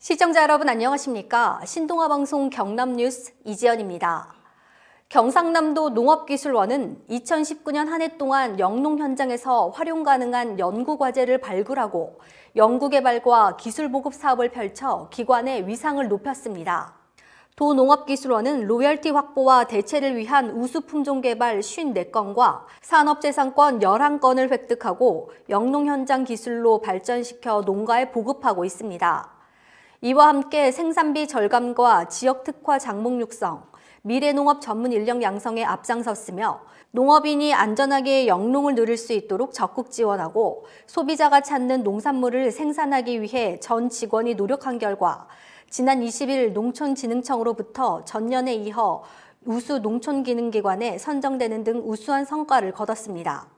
시청자 여러분 안녕하십니까? 신동아 방송 경남 뉴스 이지연입니다. 경상남도 농업기술원은 2019년 한 해 동안 영농 현장에서 활용 가능한 연구 과제를 발굴하고 연구 개발과 기술 보급 사업을 펼쳐 기관의 위상을 높였습니다. 도농업기술원은 로열티 확보와 대체를 위한 우수품종 개발 54건과 산업재산권 11건을 획득하고 영농 현장 기술로 발전시켜 농가에 보급하고 있습니다. 이와 함께 생산비 절감과 지역 특화 작목 육성, 미래농업 전문 인력 양성에 앞장섰으며 농업인이 안전하게 영농을 누릴 수 있도록 적극 지원하고 소비자가 찾는 농산물을 생산하기 위해 전 직원이 노력한 결과 지난 20일 농촌진흥청으로부터 전년에 이어 우수 농촌기능기관에 선정되는 등 우수한 성과를 거뒀습니다.